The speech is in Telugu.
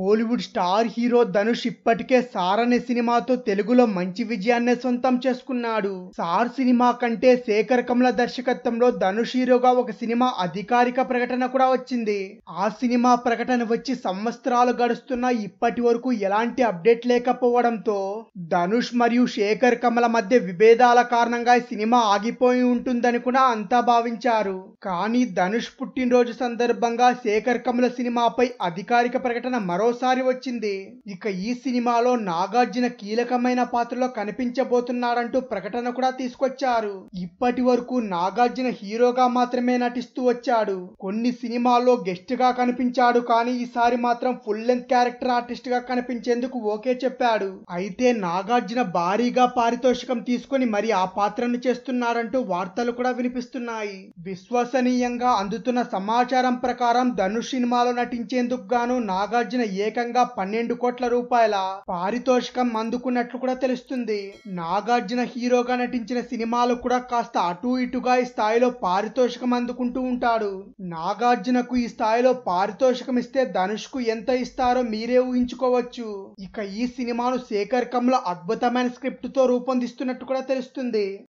బాలీవుడ్ స్టార్ హీరో ధనుష్ ఇప్పటికే సార్ అనే సినిమాతో తెలుగులో మంచి విజయాన్నే సొంతం చేసుకున్నాడు సార్ సినిమా కంటే శేఖర్ కమల దర్శకత్వంలో ధనుష్ హీరోగా ఒక సినిమా అధికారిక ప్రకటన కూడా వచ్చింది ఆ సినిమా ప్రకటన వచ్చి సంవత్సరాలు గడుస్తున్నా ఇప్పటి వరకు ఎలాంటి అప్డేట్ లేకపోవడంతో ధనుష్ మరియు శేఖర్ కమల మధ్య విభేదాల కారణంగా సినిమా ఆగిపోయి ఉంటుందని కూడా అంతా భావించారు కానీ ధనుష్ పుట్టినరోజు సందర్భంగా శేఖర్ కమల సినిమాపై అధికారిక ప్రకటన మరోసారి వచ్చింది ఇక ఈ సినిమాలో నాగార్జున కీలకమైన పాత్రలో కనిపించబోతున్నాడంటూ ప్రకటన కూడా తీసుకొచ్చారు ఇప్పటి వరకు నాగార్జున హీరోగా మాత్రమే నటిస్తూ వచ్చాడు కొన్ని సినిమాల్లో గెస్ట్ గా కనిపించాడు కానీ ఈసారి మాత్రం ఫుల్ లెంత్ క్యారెక్టర్ ఆర్టిస్ట్ గా కనిపించేందుకు ఓకే చెప్పాడు అయితే నాగార్జున భారీగా పారితోషికం తీసుకుని మరి ఆ పాత్రను చేస్తున్నాడంటూ వార్తలు కూడా వినిపిస్తున్నాయి విశ్వసనీయంగా అందుతున్న సమాచారం ప్రకారం ధనుష్ సినిమాలో నటించేందుకు గాను నాగార్జున ఏకంగా పన్నెండు కోట్ల రూపాయల పారితోషికం అందుకున్నట్లు కూడా తెలుస్తుంది నాగార్జున హీరోగా నటించిన సినిమాలు కూడా కాస్త అటు ఇటుగా ఈ స్థాయిలో పారితోషికం అందుకుంటూ ఉంటాడు నాగార్జునకు ఈ స్థాయిలో పారితోషికం ఇస్తే ధనుష్ కు ఎంత ఇస్తారో మీరే ఊహించుకోవచ్చు ఇక ఈ సినిమాను శేఖర్ కమ్ల అద్భుతమైన స్క్రిప్ట్ తో రూపొందిస్తున్నట్టు కూడా తెలుస్తుంది